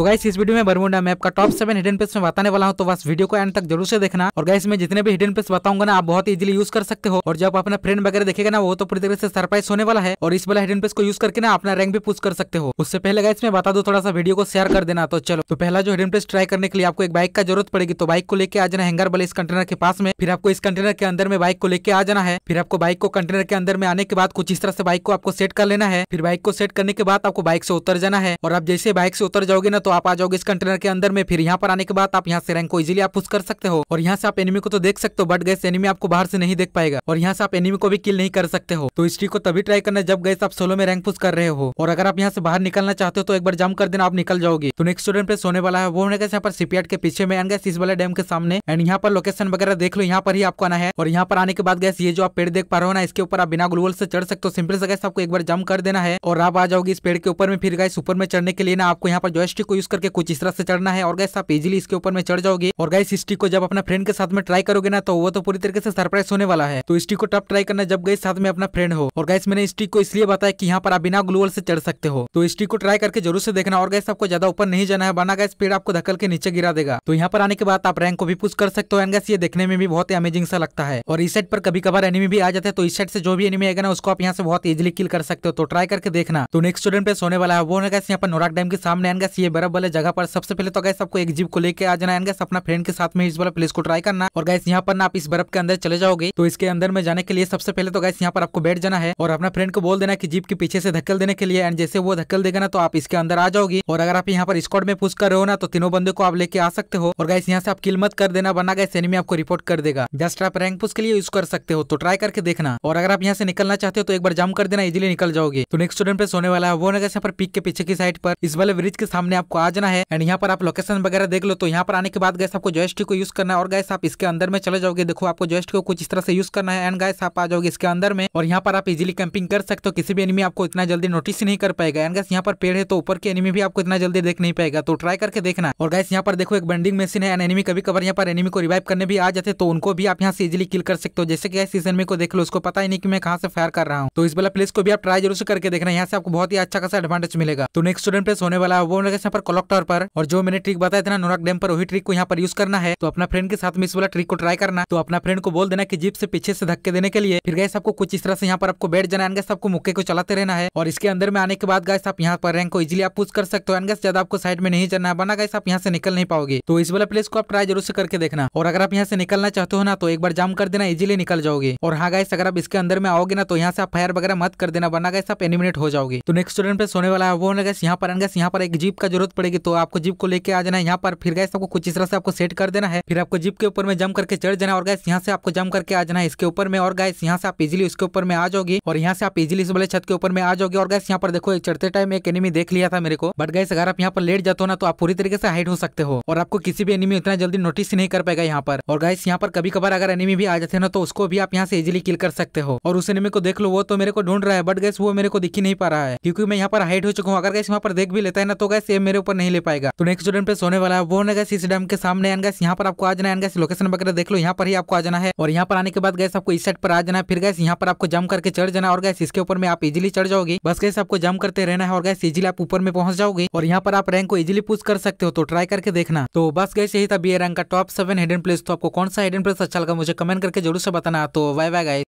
तो गाइस इस वीडियो में बरमुंडा मैप का टॉप सेवन हिडन प्लेस में बताने वाला हूँ तो बस वीडियो को एंड तक जरूर से देखना और गाइस मैं जितने भी हिडन प्लेस बताऊंगा ना आप बहुत इजिली यूज कर सकते हो और जब अपना फ्रेंड वगैरह देखेगा ना वो तो पूरी तरह से सरप्राइज होने वाला है और इस वाला हिडन प्लेस को यूज करके ना अपना रैंक भी पूछ कर सकते हो उससे पहले गाइस मैं बता दो थोड़ा सा वीडियो को शेयर कर देना तो चलो तो पहला जो हिडन प्लेस ट्राई करने के लिए आपको एक बाइक का जरूरत पड़ेगी तो बाइक को लेकर आ जाना हैंगर वाले इस कंटेनर के पास में फिर आपको इस कंटेनर के अंदर में बाइक को लेकर आ जाना है फिर आपको बाइक को कंटेनर के अंदर में आने के बाद कुछ इस तरह से बाइक को आपको सेट कर लेना है फिर बाइक को सेट करने के बाद आपको बाइक से उतर जाना है और आप जैसे बाइक से उतर जाओगे ना तो तो आप आ जाओगे इस कंटेनर के अंदर में फिर यहाँ पर आने के बाद आप यहाँ से रैंक को इजिली आप पुश कर सकते हो और यहाँ से आप एनिमी को तो देख सकते हो बट गैस एनिमी आपको बाहर से नहीं देख पाएगा और यहाँ से आप एनिमी को भी किल नहीं कर सकते हो तो इस को तभी ट्राई करना जब गैस आप सोलो में रैंक पुश कर रहे हो और अगर आप यहाँ से बाहर निकलना चाहते हो तो एक बार जम कर देना आप निकल जाओगे तो नेक्स्ट स्टूडेंट पे सोने वाला है वो होने गए यहाँ पर सीपीआर के पीछे में एंड गैस इस वाले डैम के सामने एंड यहाँ पर लोकेशन वगैरह देख लो यहाँ पर ही आपको आना है और यहाँ पर आने के बाद गैस ये जो आप पेड़ देख पा रहे हो ना इसके ऊपर आप बिना ग्लूवल से चढ़ सकते हो सिंपल से गैस आपको एक बार जम कर देना है और आप आ जाओगे इस पेड़ के ऊपर में फिर गए सुपर में चढ़ने के लिए ना आपको यहाँ पर जॉयस्टिक को यूज करके कुछ इस तरह से चढ़ना है और गैस आप इजिली इसके ऊपर में चढ़ जाओगे और गैस स्टिक को जब अपना फ्रेंड के साथ में ट्राई करोगे ना तो वो तो पूरी तरीके से सरप्राइज होने वाला है तो स्टिक को टप ट्राई करना जब गई साथ में अपना फ्रेंड हो और गैस मैंने स्टिक को इसलिए बताया कि यहाँ पर आप बिना ग्लूवल से चढ़ सकते हो तो स्टिक को ट्राई करके जरूर से देखना और गैस आपको ज्यादा ऊपर नहीं जाना है बना गैस पेड़ आपको धकल के नीचे गिरा देगा तो यहाँ पर आने के बाद आप रैंक को भी पुष्ट कर सकते हो एंड गैस ये देखने में भी बहुत ही अमेजिंग सा लगता है और इस साइड पर कभी कभार एनिमी भी आ जाते हैं तो इस साइड से जो भी एनिमी आएगा ना उसको आप यहाँ से बहुत इजिली किल कर सकते हो तो ट्राई करके देखना तो नेक्स्ट स्टूडेंट पे सोने वाला है वो गैस यहाँ पर नोराक डैम के सामने एंड गैस ये बड़ा ट्रैप वाले जगह पर सबसे पहले तो गैस आपको एक जीप को लेकर आ जाना है अपना फ्रेंड के साथ में इस वाला प्लेस को ट्राई करना और गैस यहाँ पर ना आप इस बर्फ के अंदर चले जाओगे तो इसके अंदर में जाने के लिए सबसे पहले तो गैस यहाँ पर आपको बैठ जाना है और अपना फ्रेंड को बोल देना की जीप के पीछे से धक्ल देने के लिए एंड जैसे वो धक्ल देगा ना तो आप इसके अंदर आ जाओगी और अगर आप यहाँ पर स्कॉट में पूछ कर रहे हो ना तो तीनों बंदे को आप लेके आ सकते हो और गैस यहाँ से आप किल मत कर देना बना गैस एनिमी आपको रिपोर्ट कर देगा जस्ट आप रैंक पुस्ट के लिए यूज कर सकते हो तो ट्राई करके देखना और अगर आप यहाँ से निकलना चाहते हो तो एक बार जम कर देना इजिली निकल जाओगे तो नेक्स्ट स्टूडेंट पे सोने वाला है वो ना गैस यहाँ पर पीक के पीछे की साइड पर इस वाले ब्रिज के सामने आप आपको आ जाना है एंड यहाँ पर आप लोकेशन वगैरह देख लो तो यहाँ पर आने के बाद गैस आपको जोस्टिक को यूज करना है और गैस आप इसके अंदर में चले जाओगे देखो आपको जोस्टिक को कुछ इस तरह से यूज करना है एंड गैस आप आ जाओगे इसके अंदर में और यहाँ पर आप इजिली कैंपिंग कर सकते हो किसी भी एनिमी आपको इतना जल्दी नोटिस नहीं कर पाएगा एंड गैस यहाँ पर पेड़ है तो ऊपर के एनिमी भी आपको इतना जल्दी देख नहीं पाएगा तो ट्राई करके देखना और गैस यहाँ पर देखो एक बेंडिंग मशीन है एंड एनिमी कभी कभार यहाँ पर एनिमी को रिवाइव करने भी आ जाते तो उनको भी आप यहाँ से इजिली किल कर सकते हो जैसे कि गैस सीजन में को देख लो उसको पता ही नहीं की मैं कहाँ से फायर कर रहा हूँ तो इस वाला प्लेस को भी आप ट्राई जरूर से करके देखना यहाँ से आपको बहुत ही अच्छा खासा एडवांटेज मिलेगा तो नेक्स्ट स्टूडेंट प्लेस होने वाला है वो यहाँ पर पर क्लॉक टावर पर और जो मैंने ट्रिक बताया था ना नोराक डैम पर वही ट्रिक को यहाँ पर यूज करना है तो अपना फ्रेंड के साथ में इस वाला ट्रिक को ट्राई करना तो अपना फ्रेंड को बोल देना की जीप से पीछे से धक्के देने के लिए फिर गैस आपको कुछ इस तरह से यहाँ पर आपको बैठ जाना है सबको मुक्के को चलाते रहना है और इसके अंदर में आने के बाद गैस आप यहाँ पर रैंक को इजिली आप पूछ कर सकते हो एंड ज्यादा आपको साइड में नहीं जाना है बना गैस आप यहाँ से निकल नहीं पाओगे तो इस वाला प्लेस को आप ट्राई जरूर से करके देखना और अगर आप यहाँ से निकलना चाहते हो ना तो एक बार जाम कर देना इजिली निकल जाओगे और हाँ गाइस अगर आप इसके अंदर में आओगे ना तो यहाँ से आप फायर वगैरह मत कर देना वरना गैस आप एनिमिनेट हो जाओगे तो नेक्स्ट स्टूडेंट पे सोने वाला है वो गैस यहाँ पर गैस यहाँ पर एक जीप का जरूरत जरूरत पड़ेगी तो आपको जिप को लेके आ जाना है यहाँ पर फिर गैस आपको कुछ इस तरह से आपको सेट कर देना है फिर आपको जिप के ऊपर में जम करके चढ़ जाना और गैस यहाँ से आपको जम करके आ जाना है इसके ऊपर में और गैस यहाँ से आप इजिली उसके ऊपर में आ जाओगी और यहाँ से आप इजिली इस वाले छत के ऊपर में आ जाओगे और गैस यहाँ पर देखो चढ़ते टाइम एक एनिमी देख लिया था मेरे को बट गैस अगर आप यहाँ पर लेट जाते हो ना तो आप पूरी तरीके से हाइड हो सकते हो और आपको किसी भी एनिमी इतना जल्दी नोटिस नहीं कर पाएगा यहाँ पर और गैस यहाँ पर कभी कभार अगर एनिमी भी आ जाते हैं ना तो उसको भी आप यहाँ से इजिली किल कर सकते हो और उस एनिमी को देख लो वो तो मेरे को ढूंढ रहा है बट गैस वो मेरे को दिखी नहीं पा रहा है क्योंकि मैं यहाँ पर हाइड हो चुका हूँ अगर गैस यहाँ पर देख भी लेता है ना तो गैस ये मेरे ऊपर नहीं ले पाएगा तो नेक्स्ट स्टूडेंट प्लेस होने वाला है वो होने गए इस डैम के सामने एंड यहाँ पर आपको आ जाना है लोकेशन वगैरह देख लो यहाँ पर ही आपको आ जाना है और यहाँ पर आने के बाद गैस आपको इस साइड पर आ जाना है फिर गैस यहाँ पर आपको जम करके चढ़ जाना और गैस इसके ऊपर में आप इजिली चढ़ जाओगे बस गैस आपको जम करते रहना है और गैस इजिली आप ऊपर में पहुंच जाओगे और यहाँ पर आप रैंक को इजिली पूछ कर सकते हो तो ट्राई करके देखना तो बस गैस यही था बी रैंक का टॉप सेवन हेडन प्लेस तो आपको कौन सा हेडन प्लेस अच्छा लगा मुझे कमेंट करके जरूर से बताना तो वाई वाई गाय